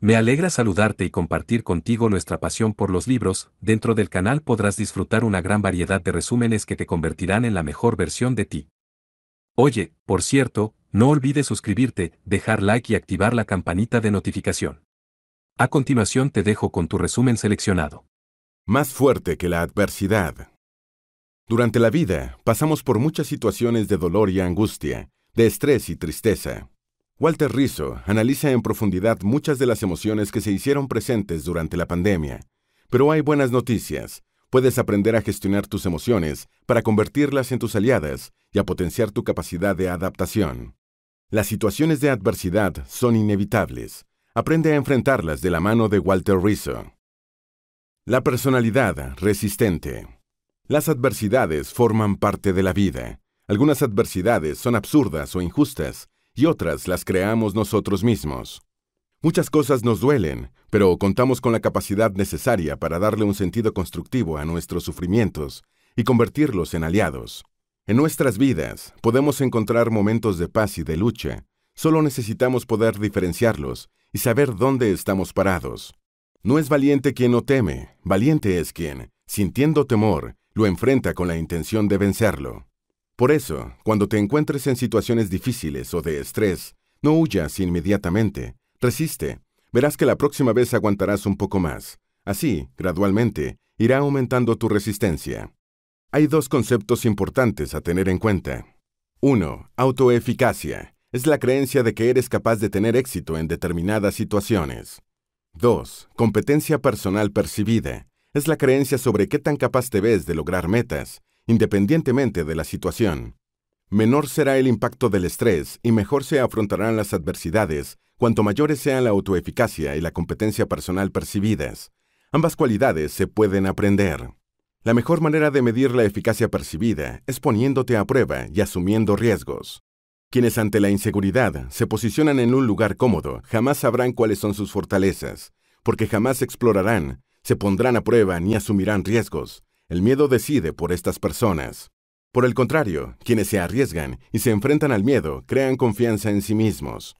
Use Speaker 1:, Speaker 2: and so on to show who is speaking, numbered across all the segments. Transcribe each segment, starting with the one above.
Speaker 1: Me alegra saludarte y compartir contigo nuestra pasión por los libros, dentro del canal podrás disfrutar una gran variedad de resúmenes que te convertirán en la mejor versión de ti. Oye, por cierto, no olvides suscribirte, dejar like y activar la campanita de notificación. A continuación te dejo con tu resumen seleccionado. Más fuerte que la adversidad. Durante la vida pasamos por muchas situaciones de dolor y angustia, de estrés y tristeza. Walter Rizzo analiza en profundidad muchas de las emociones que se hicieron presentes durante la pandemia. Pero hay buenas noticias. Puedes aprender a gestionar tus emociones para convertirlas en tus aliadas y a potenciar tu capacidad de adaptación. Las situaciones de adversidad son inevitables. Aprende a enfrentarlas de la mano de Walter Rizzo. La personalidad resistente. Las adversidades forman parte de la vida. Algunas adversidades son absurdas o injustas, y otras las creamos nosotros mismos. Muchas cosas nos duelen, pero contamos con la capacidad necesaria para darle un sentido constructivo a nuestros sufrimientos y convertirlos en aliados. En nuestras vidas podemos encontrar momentos de paz y de lucha, solo necesitamos poder diferenciarlos y saber dónde estamos parados. No es valiente quien no teme, valiente es quien, sintiendo temor, lo enfrenta con la intención de vencerlo. Por eso, cuando te encuentres en situaciones difíciles o de estrés, no huyas inmediatamente, resiste. Verás que la próxima vez aguantarás un poco más. Así, gradualmente, irá aumentando tu resistencia. Hay dos conceptos importantes a tener en cuenta. 1. Autoeficacia. Es la creencia de que eres capaz de tener éxito en determinadas situaciones. 2. Competencia personal percibida. Es la creencia sobre qué tan capaz te ves de lograr metas independientemente de la situación. Menor será el impacto del estrés y mejor se afrontarán las adversidades cuanto mayores sean la autoeficacia y la competencia personal percibidas. Ambas cualidades se pueden aprender. La mejor manera de medir la eficacia percibida es poniéndote a prueba y asumiendo riesgos. Quienes ante la inseguridad se posicionan en un lugar cómodo jamás sabrán cuáles son sus fortalezas, porque jamás explorarán, se pondrán a prueba ni asumirán riesgos, el miedo decide por estas personas. Por el contrario, quienes se arriesgan y se enfrentan al miedo crean confianza en sí mismos.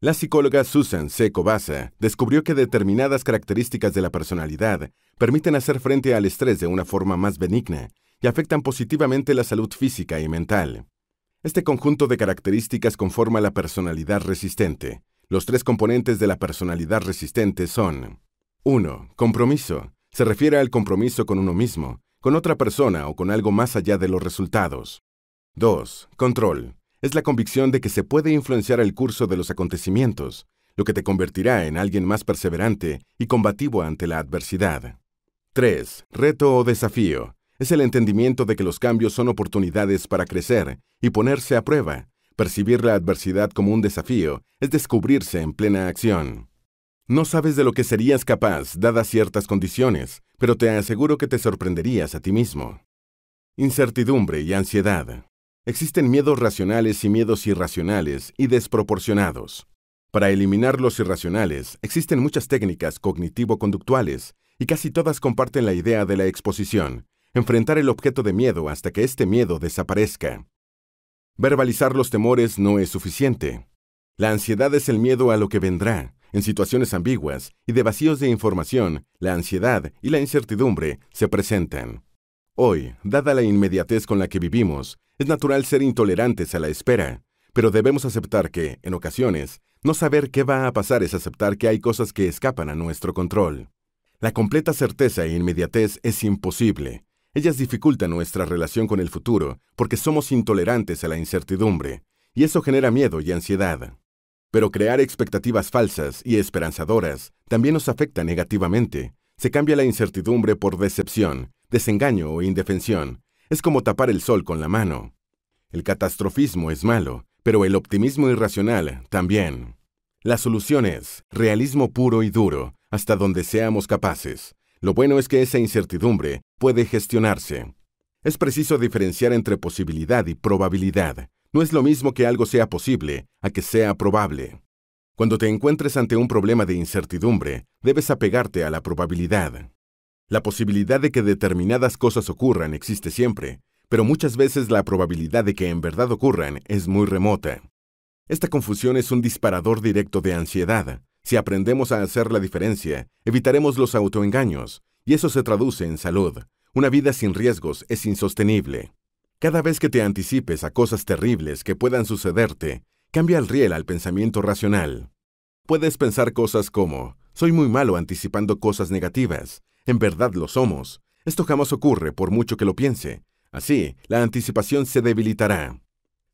Speaker 1: La psicóloga Susan C. Cobasa descubrió que determinadas características de la personalidad permiten hacer frente al estrés de una forma más benigna y afectan positivamente la salud física y mental. Este conjunto de características conforma la personalidad resistente. Los tres componentes de la personalidad resistente son 1. Compromiso. Se refiere al compromiso con uno mismo, con otra persona o con algo más allá de los resultados. 2. Control. Es la convicción de que se puede influenciar el curso de los acontecimientos, lo que te convertirá en alguien más perseverante y combativo ante la adversidad. 3. Reto o desafío. Es el entendimiento de que los cambios son oportunidades para crecer y ponerse a prueba. Percibir la adversidad como un desafío es descubrirse en plena acción. No sabes de lo que serías capaz, dadas ciertas condiciones, pero te aseguro que te sorprenderías a ti mismo. Incertidumbre y ansiedad. Existen miedos racionales y miedos irracionales y desproporcionados. Para eliminar los irracionales, existen muchas técnicas cognitivo-conductuales, y casi todas comparten la idea de la exposición, enfrentar el objeto de miedo hasta que este miedo desaparezca. Verbalizar los temores no es suficiente. La ansiedad es el miedo a lo que vendrá, en situaciones ambiguas y de vacíos de información, la ansiedad y la incertidumbre se presentan. Hoy, dada la inmediatez con la que vivimos, es natural ser intolerantes a la espera, pero debemos aceptar que, en ocasiones, no saber qué va a pasar es aceptar que hay cosas que escapan a nuestro control. La completa certeza e inmediatez es imposible. Ellas dificultan nuestra relación con el futuro porque somos intolerantes a la incertidumbre, y eso genera miedo y ansiedad. Pero crear expectativas falsas y esperanzadoras también nos afecta negativamente. Se cambia la incertidumbre por decepción, desengaño o indefensión. Es como tapar el sol con la mano. El catastrofismo es malo, pero el optimismo irracional también. La solución es realismo puro y duro, hasta donde seamos capaces. Lo bueno es que esa incertidumbre puede gestionarse. Es preciso diferenciar entre posibilidad y probabilidad. No es lo mismo que algo sea posible a que sea probable. Cuando te encuentres ante un problema de incertidumbre, debes apegarte a la probabilidad. La posibilidad de que determinadas cosas ocurran existe siempre, pero muchas veces la probabilidad de que en verdad ocurran es muy remota. Esta confusión es un disparador directo de ansiedad. Si aprendemos a hacer la diferencia, evitaremos los autoengaños, y eso se traduce en salud. Una vida sin riesgos es insostenible. Cada vez que te anticipes a cosas terribles que puedan sucederte, cambia el riel al pensamiento racional. Puedes pensar cosas como, soy muy malo anticipando cosas negativas, en verdad lo somos, esto jamás ocurre por mucho que lo piense, así la anticipación se debilitará.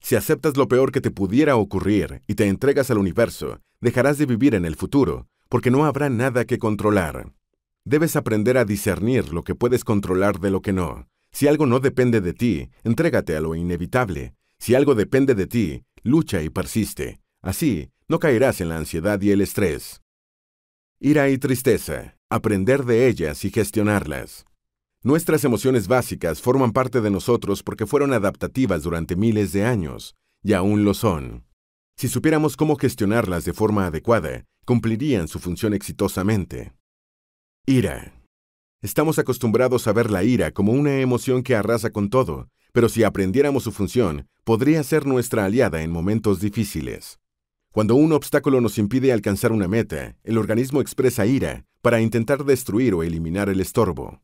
Speaker 1: Si aceptas lo peor que te pudiera ocurrir y te entregas al universo, dejarás de vivir en el futuro, porque no habrá nada que controlar. Debes aprender a discernir lo que puedes controlar de lo que no, si algo no depende de ti, entrégate a lo inevitable. Si algo depende de ti, lucha y persiste. Así, no caerás en la ansiedad y el estrés. Ira y tristeza. Aprender de ellas y gestionarlas. Nuestras emociones básicas forman parte de nosotros porque fueron adaptativas durante miles de años, y aún lo son. Si supiéramos cómo gestionarlas de forma adecuada, cumplirían su función exitosamente. Ira. Estamos acostumbrados a ver la ira como una emoción que arrasa con todo, pero si aprendiéramos su función, podría ser nuestra aliada en momentos difíciles. Cuando un obstáculo nos impide alcanzar una meta, el organismo expresa ira para intentar destruir o eliminar el estorbo.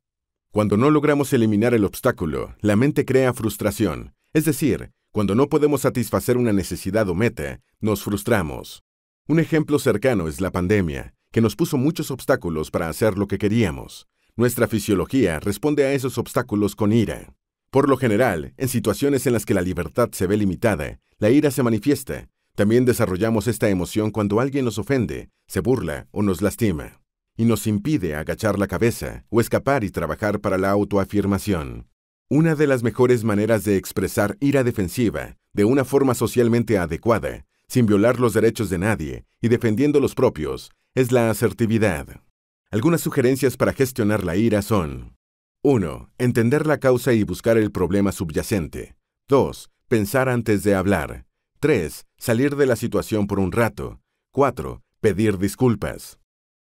Speaker 1: Cuando no logramos eliminar el obstáculo, la mente crea frustración, es decir, cuando no podemos satisfacer una necesidad o meta, nos frustramos. Un ejemplo cercano es la pandemia, que nos puso muchos obstáculos para hacer lo que queríamos. Nuestra fisiología responde a esos obstáculos con ira. Por lo general, en situaciones en las que la libertad se ve limitada, la ira se manifiesta. También desarrollamos esta emoción cuando alguien nos ofende, se burla o nos lastima, y nos impide agachar la cabeza o escapar y trabajar para la autoafirmación. Una de las mejores maneras de expresar ira defensiva de una forma socialmente adecuada, sin violar los derechos de nadie y defendiendo los propios, es la asertividad. Algunas sugerencias para gestionar la ira son 1. Entender la causa y buscar el problema subyacente. 2. Pensar antes de hablar. 3. Salir de la situación por un rato. 4. Pedir disculpas.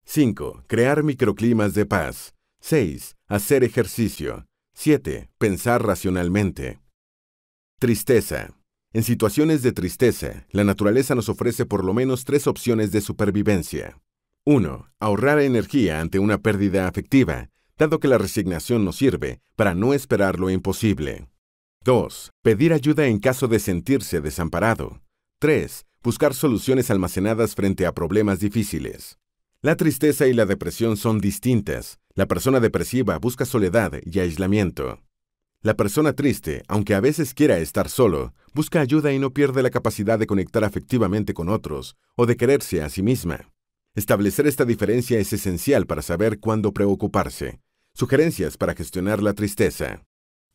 Speaker 1: 5. Crear microclimas de paz. 6. Hacer ejercicio. 7. Pensar racionalmente. Tristeza. En situaciones de tristeza, la naturaleza nos ofrece por lo menos tres opciones de supervivencia. 1. Ahorrar energía ante una pérdida afectiva, dado que la resignación no sirve para no esperar lo imposible. 2. Pedir ayuda en caso de sentirse desamparado. 3. Buscar soluciones almacenadas frente a problemas difíciles. La tristeza y la depresión son distintas. La persona depresiva busca soledad y aislamiento. La persona triste, aunque a veces quiera estar solo, busca ayuda y no pierde la capacidad de conectar afectivamente con otros o de quererse a sí misma. Establecer esta diferencia es esencial para saber cuándo preocuparse. Sugerencias para gestionar la tristeza.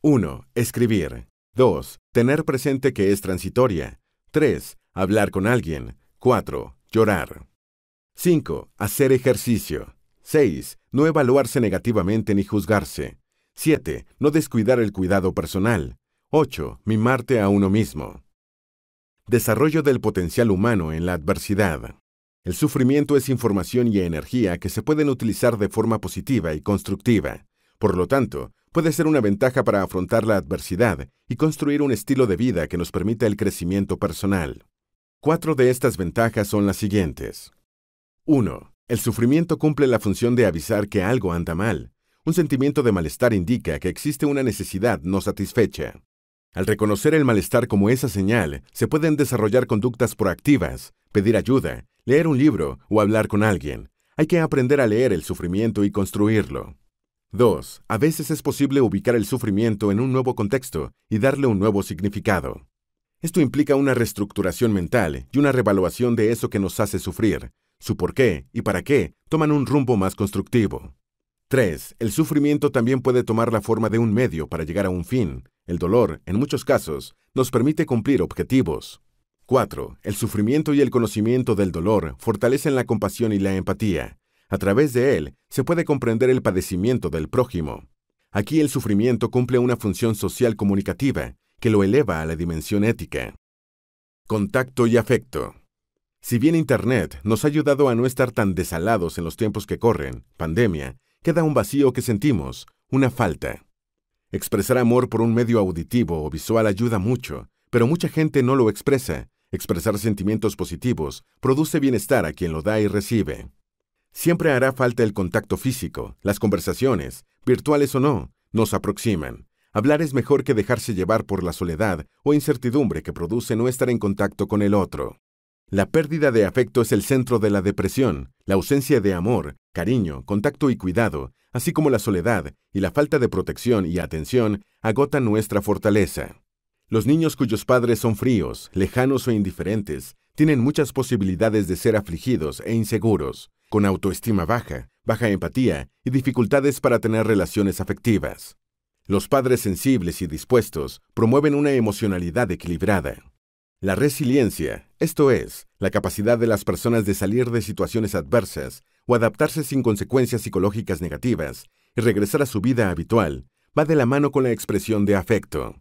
Speaker 1: 1. Escribir. 2. Tener presente que es transitoria. 3. Hablar con alguien. 4. Llorar. 5. Hacer ejercicio. 6. No evaluarse negativamente ni juzgarse. 7. No descuidar el cuidado personal. 8. Mimarte a uno mismo. Desarrollo del potencial humano en la adversidad. El sufrimiento es información y energía que se pueden utilizar de forma positiva y constructiva. Por lo tanto, puede ser una ventaja para afrontar la adversidad y construir un estilo de vida que nos permita el crecimiento personal. Cuatro de estas ventajas son las siguientes. 1. El sufrimiento cumple la función de avisar que algo anda mal. Un sentimiento de malestar indica que existe una necesidad no satisfecha. Al reconocer el malestar como esa señal, se pueden desarrollar conductas proactivas, pedir ayuda leer un libro o hablar con alguien. Hay que aprender a leer el sufrimiento y construirlo. 2. A veces es posible ubicar el sufrimiento en un nuevo contexto y darle un nuevo significado. Esto implica una reestructuración mental y una revaluación de eso que nos hace sufrir. Su por qué y para qué toman un rumbo más constructivo. 3. El sufrimiento también puede tomar la forma de un medio para llegar a un fin. El dolor, en muchos casos, nos permite cumplir objetivos. 4. El sufrimiento y el conocimiento del dolor fortalecen la compasión y la empatía. A través de él se puede comprender el padecimiento del prójimo. Aquí el sufrimiento cumple una función social comunicativa que lo eleva a la dimensión ética. Contacto y afecto. Si bien Internet nos ha ayudado a no estar tan desalados en los tiempos que corren, pandemia, queda un vacío que sentimos, una falta. Expresar amor por un medio auditivo o visual ayuda mucho, pero mucha gente no lo expresa Expresar sentimientos positivos produce bienestar a quien lo da y recibe. Siempre hará falta el contacto físico, las conversaciones, virtuales o no, nos aproximan. Hablar es mejor que dejarse llevar por la soledad o incertidumbre que produce no estar en contacto con el otro. La pérdida de afecto es el centro de la depresión, la ausencia de amor, cariño, contacto y cuidado, así como la soledad y la falta de protección y atención agotan nuestra fortaleza. Los niños cuyos padres son fríos, lejanos o indiferentes, tienen muchas posibilidades de ser afligidos e inseguros, con autoestima baja, baja empatía y dificultades para tener relaciones afectivas. Los padres sensibles y dispuestos promueven una emocionalidad equilibrada. La resiliencia, esto es, la capacidad de las personas de salir de situaciones adversas o adaptarse sin consecuencias psicológicas negativas y regresar a su vida habitual, va de la mano con la expresión de afecto.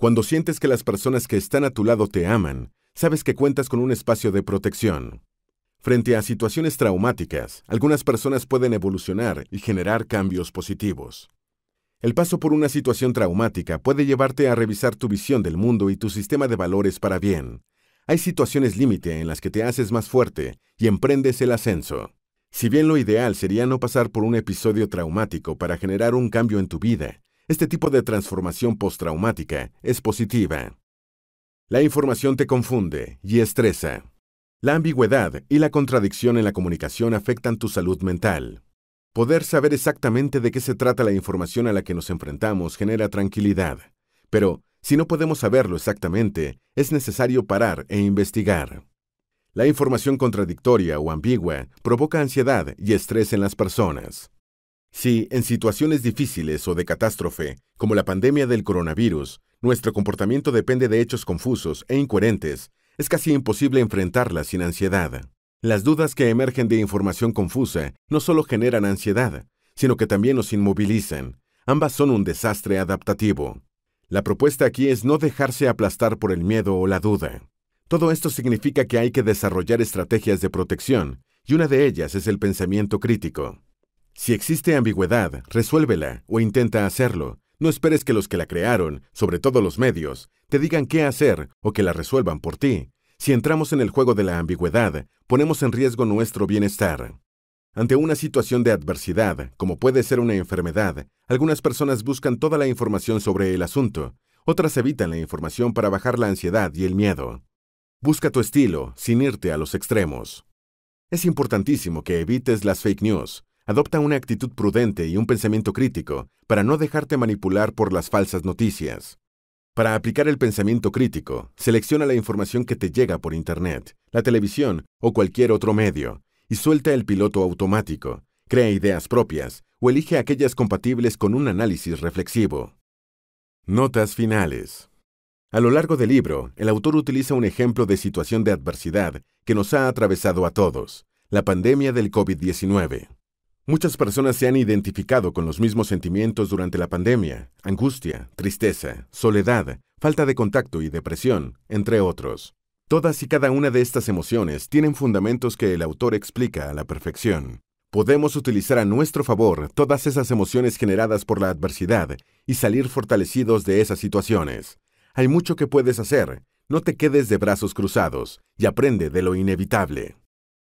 Speaker 1: Cuando sientes que las personas que están a tu lado te aman, sabes que cuentas con un espacio de protección. Frente a situaciones traumáticas, algunas personas pueden evolucionar y generar cambios positivos. El paso por una situación traumática puede llevarte a revisar tu visión del mundo y tu sistema de valores para bien. Hay situaciones límite en las que te haces más fuerte y emprendes el ascenso. Si bien lo ideal sería no pasar por un episodio traumático para generar un cambio en tu vida, este tipo de transformación postraumática es positiva. La información te confunde y estresa. La ambigüedad y la contradicción en la comunicación afectan tu salud mental. Poder saber exactamente de qué se trata la información a la que nos enfrentamos genera tranquilidad, pero si no podemos saberlo exactamente, es necesario parar e investigar. La información contradictoria o ambigua provoca ansiedad y estrés en las personas. Si, en situaciones difíciles o de catástrofe, como la pandemia del coronavirus, nuestro comportamiento depende de hechos confusos e incoherentes, es casi imposible enfrentarla sin ansiedad. Las dudas que emergen de información confusa no solo generan ansiedad, sino que también nos inmovilizan. Ambas son un desastre adaptativo. La propuesta aquí es no dejarse aplastar por el miedo o la duda. Todo esto significa que hay que desarrollar estrategias de protección, y una de ellas es el pensamiento crítico. Si existe ambigüedad, resuélvela o intenta hacerlo. No esperes que los que la crearon, sobre todo los medios, te digan qué hacer o que la resuelvan por ti. Si entramos en el juego de la ambigüedad, ponemos en riesgo nuestro bienestar. Ante una situación de adversidad, como puede ser una enfermedad, algunas personas buscan toda la información sobre el asunto, otras evitan la información para bajar la ansiedad y el miedo. Busca tu estilo, sin irte a los extremos. Es importantísimo que evites las fake news, Adopta una actitud prudente y un pensamiento crítico para no dejarte manipular por las falsas noticias. Para aplicar el pensamiento crítico, selecciona la información que te llega por Internet, la televisión o cualquier otro medio, y suelta el piloto automático. Crea ideas propias o elige aquellas compatibles con un análisis reflexivo. Notas finales. A lo largo del libro, el autor utiliza un ejemplo de situación de adversidad que nos ha atravesado a todos, la pandemia del COVID-19. Muchas personas se han identificado con los mismos sentimientos durante la pandemia, angustia, tristeza, soledad, falta de contacto y depresión, entre otros. Todas y cada una de estas emociones tienen fundamentos que el autor explica a la perfección. Podemos utilizar a nuestro favor todas esas emociones generadas por la adversidad y salir fortalecidos de esas situaciones. Hay mucho que puedes hacer, no te quedes de brazos cruzados y aprende de lo inevitable.